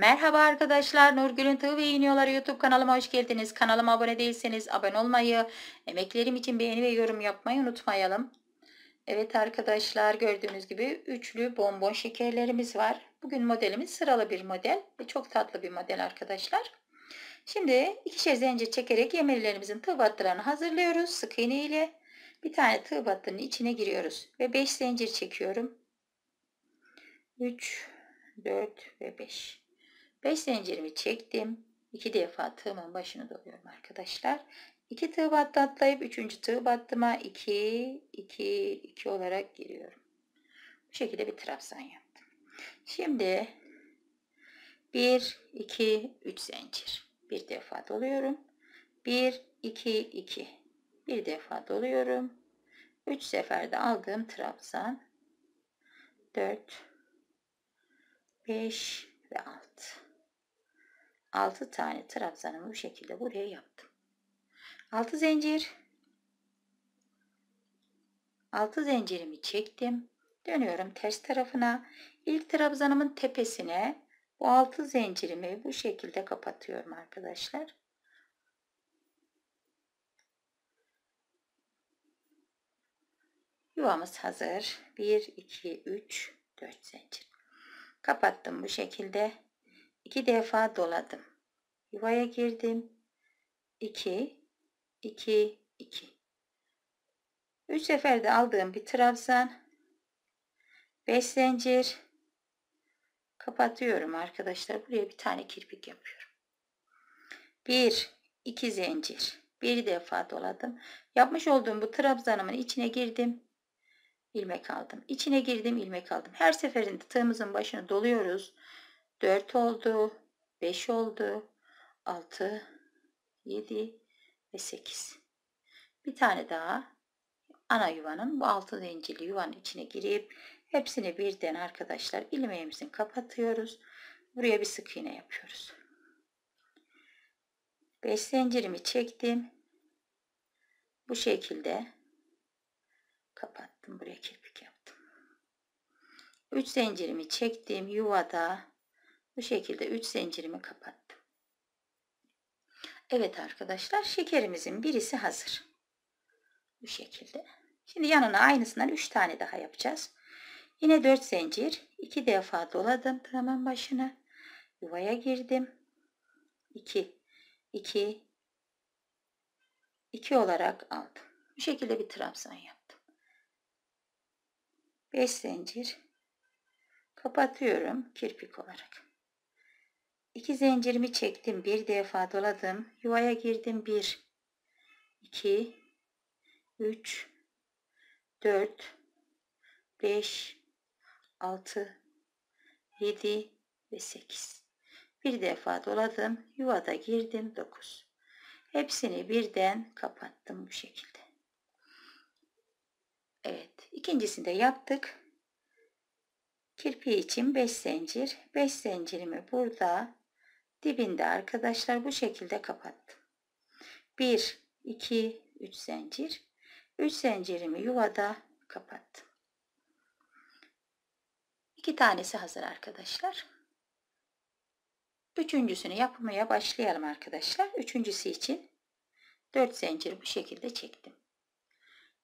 Merhaba arkadaşlar Nurgül'ün Tığı ve İğniyorları YouTube kanalıma hoş geldiniz. Kanalıma abone değilseniz abone olmayı, emeklerim için beğeni ve yorum yapmayı unutmayalım. Evet arkadaşlar gördüğünüz gibi üçlü bonbon şekerlerimiz var. Bugün modelimiz sıralı bir model ve çok tatlı bir model arkadaşlar. Şimdi ikişer zincir çekerek yemelilerimizin tığ battılarını hazırlıyoruz. Sık iğne ile bir tane tığ battının içine giriyoruz ve 5 zincir çekiyorum. 3, 4 ve 5. 5 zincirimi çektim. 2 defa tığımın başını doluyorum arkadaşlar. 2 tığ battı atlayıp 3. tığ battıma 2 2 2 olarak giriyorum. Bu şekilde bir trabzan yaptım. Şimdi 1 2 3 zincir. Bir defa doluyorum. 1 2 2. Bir defa doluyorum. 3 seferde aldığım trabzan 4 5 ve 6. 6 tane trabzanımı bu şekilde buraya yaptım. 6 zincir 6 zincirimi çektim. Dönüyorum ters tarafına. İlk trabzanımın tepesine bu 6 zincirimi bu şekilde kapatıyorum arkadaşlar. Yuvamız hazır. 1 2 3 4 zincir. Kapattım bu şekilde. 2 defa doladım. Yuvaya girdim. 2 2 2 3 seferde aldığım bir trabzan 5 zincir kapatıyorum arkadaşlar. Buraya bir tane kirpik yapıyorum. 1 2 zincir. Bir defa doladım. Yapmış olduğum bu trabzanımın içine girdim. ilmek aldım. İçine girdim, ilmek aldım. Her seferinde tığımızın başına doluyoruz. 4 oldu, 5 oldu, 6, 7 ve 8. Bir tane daha ana yuvanın bu altı zincirli yuvanın içine girip hepsini birden arkadaşlar ilmeğimizin kapatıyoruz. Buraya bir sık iğne yapıyoruz. 5 zincirimi çektim. Bu şekilde kapattım. Buraya kirpik yaptım. 3 zincirimi çektim. Yuvada bu şekilde 3 zincirimi kapattım. Evet arkadaşlar şekerimizin birisi hazır. Bu şekilde. Şimdi yanına aynısından 3 tane daha yapacağız. Yine 4 zincir. 2 defa doladım tamamen başına. Yuvaya girdim. 2 2 2 olarak aldım. Bu şekilde bir trabzan yaptım. 5 zincir kapatıyorum kirpik olarak. İki zincirimi çektim. Bir defa doladım. Yuvaya girdim. Bir, iki, üç, dört, beş, altı, yedi ve sekiz. Bir defa doladım. Yuvada girdim. Dokuz. Hepsini birden kapattım bu şekilde. Evet. ikincisini de yaptık. Kirpi için 5 zincir. 5 zincirimi burada dibinde arkadaşlar bu şekilde kapattım. 1 2 3 zincir 3 zincirimi yuvada kapattım. 2 tanesi hazır arkadaşlar. Üçüncüsünü yapmaya başlayalım arkadaşlar. Üçüncüsü için 4 zincir bu şekilde çektim.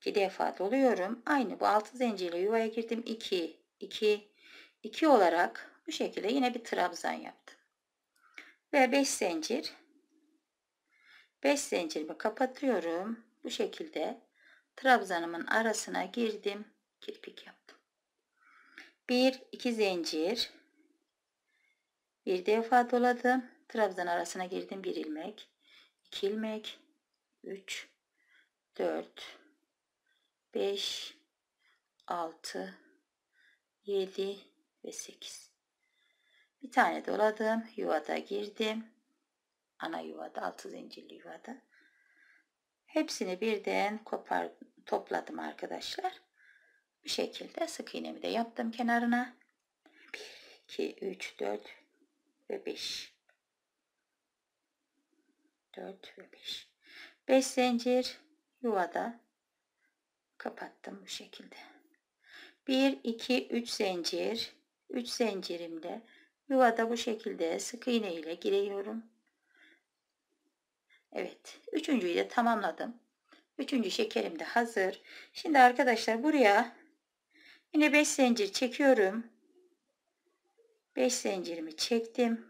2 defa doluyorum. Aynı bu 6 zincirle yuvaya girdim. 2 2 2 olarak bu şekilde yine bir trabzan yaptım ve 5 zincir 5 zincirimi kapatıyorum bu şekilde trabzanımın arasına girdim kirpik yaptım 1 2 zincir bir defa doladım trabzan arasına girdim bir ilmek 2 ilmek 3 4 5 6 7 ve 8 bir tane doladım. Yuvada girdim. Ana yuvada, altı zincirli yuvada. Hepsini birden kopar, topladım arkadaşlar. Bu şekilde sık iğnemi de yaptım kenarına. 1, 2, 3, 4 ve 5. 4 ve 5. 5 zincir yuvada kapattım bu şekilde. 1, 2, 3 zincir. 3 zincirimde Yuvada bu şekilde sık iğne ile giriyorum. Evet. Üçüncüyü de tamamladım. Üçüncü şekerim de hazır. Şimdi arkadaşlar buraya yine 5 zincir çekiyorum. 5 zincirimi çektim.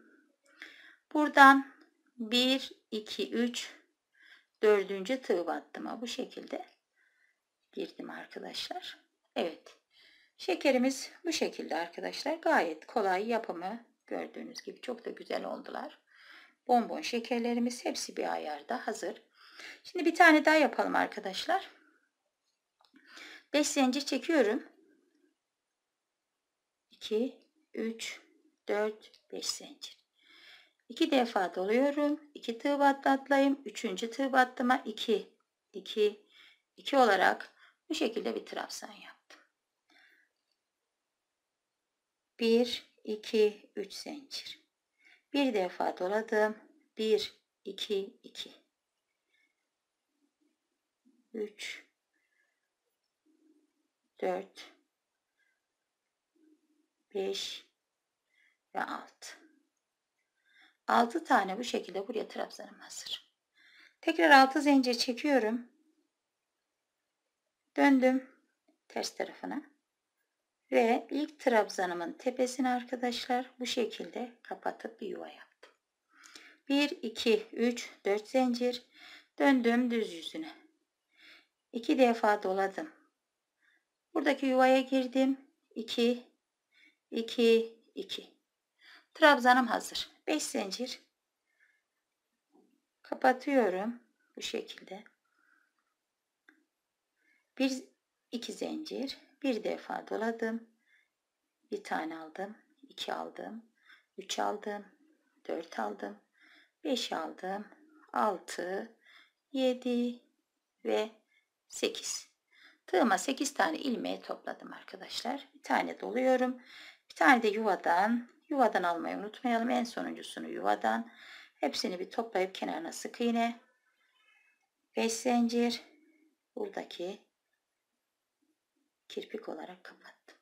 Buradan 1, 2, 3, 4. tığ battıma bu şekilde girdim arkadaşlar. Evet. Şekerimiz bu şekilde arkadaşlar. Gayet kolay yapımı. Gördüğünüz gibi çok da güzel oldular. Bonbon şekerlerimiz hepsi bir ayarda hazır. Şimdi bir tane daha yapalım arkadaşlar. 5 zincir çekiyorum. 2, 3, 4, 5 zincir. 2 defa doluyorum. 2 tığ battı atlayayım. 3. tığ battıma 2, 2, 2 olarak bu şekilde bir trabzan yaptım. 1, 2, 3 zincir. Bir defa doladım. 1, 2, 2. 3, 4, 5 ve 6. 6 tane bu şekilde buraya trabzanım hazır. Tekrar 6 zincir çekiyorum. Döndüm ters tarafına. Ve ilk trabzanımın tepesini arkadaşlar bu şekilde kapatıp bir yuva yaptım. 1, 2, 3, 4 zincir. Döndüm düz yüzüne. 2 defa doladım. Buradaki yuvaya girdim. 2, 2, 2. Trabzanım hazır. 5 zincir. Kapatıyorum. Bu şekilde. 1, 2 zincir. Bir defa doladım. Bir tane aldım. iki aldım. Üç aldım. Dört aldım. Beş aldım. Altı. Yedi. Ve sekiz. Tığıma sekiz tane ilmeği topladım arkadaşlar. Bir tane doluyorum. Bir tane de yuvadan. Yuvadan almayı unutmayalım. En sonuncusunu yuvadan. Hepsini bir toplayıp kenarına sık iğne. Beş zincir. Buradaki kirpik olarak kapattım.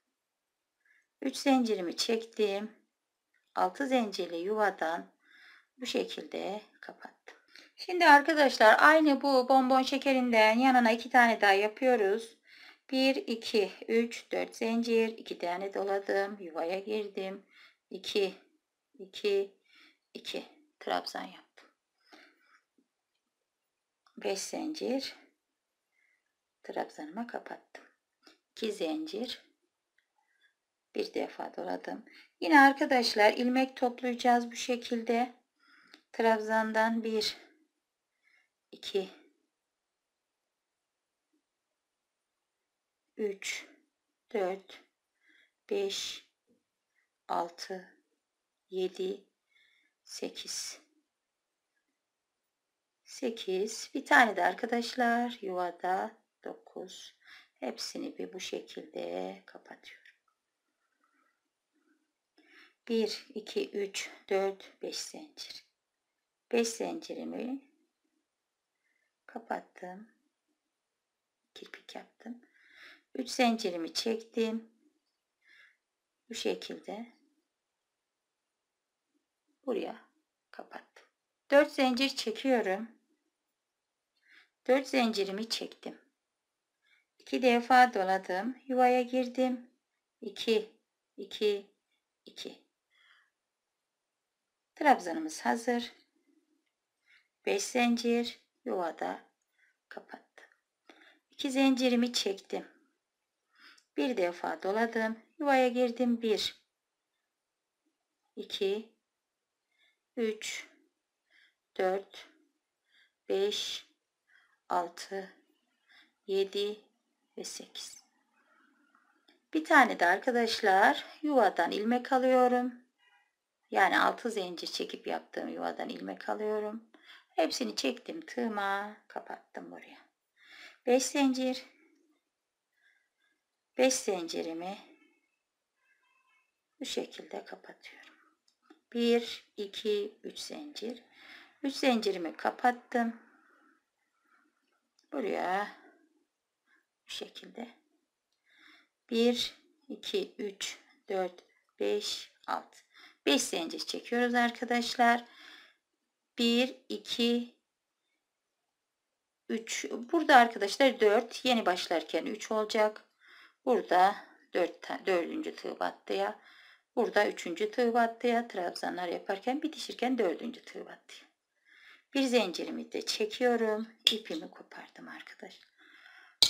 3 zincirimi çektim. 6 zincirli yuvadan bu şekilde kapattım. Şimdi arkadaşlar aynı bu bonbon şekerinden yanına 2 tane daha yapıyoruz. 1, 2, 3, 4 zincir, 2 tane doladım, yuvaya girdim. 2, 2, 2 trabzan yaptım. 5 zincir trabzanıma kapattım. 2 zincir bir defa doladım yine arkadaşlar ilmek toplayacağız bu şekilde trabzandan 1 2 3 4 5 6 7 8 8 bir tane de arkadaşlar yuvada 9 Hepsini bir bu şekilde kapatıyorum. 1, 2, 3, 4, 5 zincir. 5 zincirimi kapattım. Kirpik yaptım. 3 zincirimi çektim. Bu şekilde buraya kapattım. 4 zincir çekiyorum. 4 zincirimi çektim. İki defa doladım. Yuvaya girdim. İki, iki, iki. Trabzanımız hazır. Beş zincir yuvada kapattım. İki zincirimi çektim. Bir defa doladım. Yuvaya girdim. Bir, iki, üç, dört, beş, altı, yedi, ve 8. Bir tane de arkadaşlar yuvadan ilmek alıyorum. Yani 6 zincir çekip yaptığım yuvadan ilmek alıyorum. Hepsini çektim tığıma kapattım buraya. 5 zincir 5 zincirimi bu şekilde kapatıyorum. 1 2 3 zincir 3 zincirimi kapattım. Buraya bu şekilde 1 2 3 4 5 6 5 zincir çekiyoruz arkadaşlar 1 2 3 burada arkadaşlar 4 yeni başlarken 3 olacak burada 4 4. tığ battıya burada 3. tığ battıya trabzanlar yaparken bitişirken 4. tığ battıya bir zincirimi de çekiyorum ipimi kopardım arkadaşlar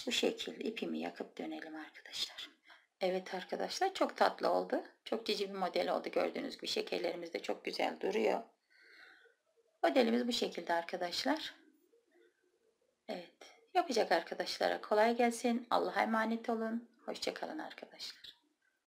bu şekilde ipimi yakıp dönelim arkadaşlar. Evet arkadaşlar çok tatlı oldu. Çok cici bir model oldu gördüğünüz gibi. Şekerlerimiz de çok güzel duruyor. Modelimiz bu şekilde arkadaşlar. Evet yapacak arkadaşlara kolay gelsin. Allah'a emanet olun. Hoşçakalın arkadaşlar.